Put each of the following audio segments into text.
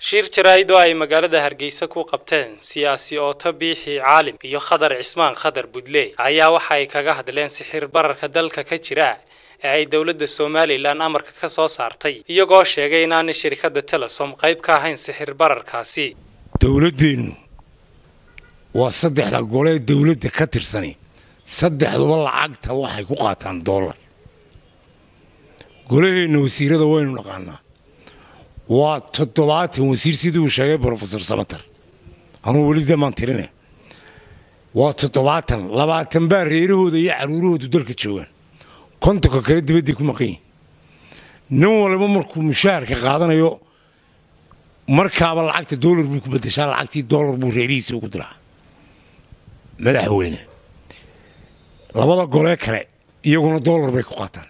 shiir jaraaid oo ay magaalada hargeysa ku qabteen siyaasi ooto biixii caalim iyo khadar cismaan khadar budle ayaa waxa ay kaga hadleen sixir bararka dalka ka jira ee ay dowladda somalilan amarka ka soo saartay iyagoo sheegay inaanay shirkadda telesom qayb ka ahayn sixir bararkaasi dowladdeennu waa saddexda golee dowladda ka tirsani saddexduba lacagta waxay ku qaataan dollar golaheenna wasiirada waynu naqaanaa waa toddobaatan wasiir sidii uu sheegay brofesor samater anuu weli damaan tirine waa toddobaatan labaatan baa reerahooda iyo caruurahoodu dalka joogaan kontonka kale dibadday ku maqan yihin nin waliba markuu mushaharka qaadanayo markaaba lacagta dolar buu ku badashaa lacagtii dolar buu reerihiisa ugu diraa madaxweyne labada golee kale iyaguna dolar bay ku qaataan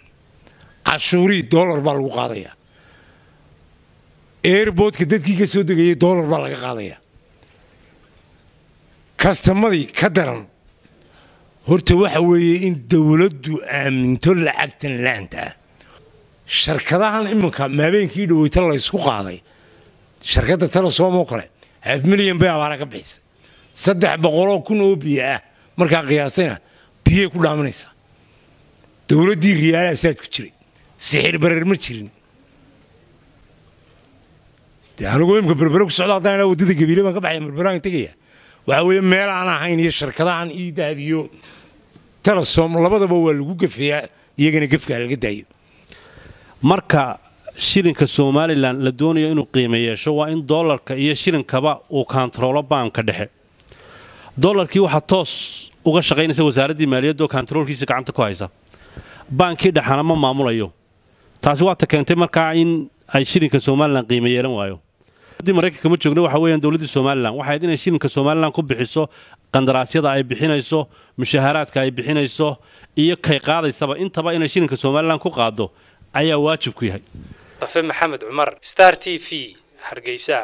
cashuurihii dollar baa lagu qaadayaa eirboodka dadkii ka soo degayay dollar baa laga qaadayaa kastamadii ka daran horta waxa weeye in dawladdu aaminto lacagtan la'anta ah sharkadahan iminka maabeenkii dhaweyta laysku qaaday sharkadda talasom oo kale haaf milyan bay abaara ka bixisa saddex boqoloo kun oo biyo ah markaa qiyaasayna biyay ku dhaaminaysaa dawladdii riyaala asaad ku jiray sixir bareer ma jirin de anugu imka berbero ku socda haddaan idhaa waddada gabiile ka baxaya berberaan tegaya waxaa weeye meel aan ahayn iyo shirkadahan iyo dahab iyo telesom labadaba waa lagu gefeeyaa iyagana gefkaa laga daayo marka shilinka somalilan la doonayo inuu qiime yeesho waa in dollarka iyo shilinkaba uu kontaroolo baamka dhexe doolarkii waxaa toos uga shaqaynaysa wasaaraddii maaliyadoo kontaroolkiisa gacanta ku haysa baankii dhexana ma maamulayo taasi waata keentay markaa in ay shilinka somalilan qiimo yeelan waayo haddii maraykanka ma joogna waxa weeyaan dowladdii somalilan waxay ahayd inay shilinka somalilan ku bixiso qandaraasyada ay bixinayso mushaaharaadka ay bixinayso iyo kay qaadaysaba intaba inay shilinka somalilan ku qaado ayaa waajib ku yahay afe maxamed cumar star t v hargeysa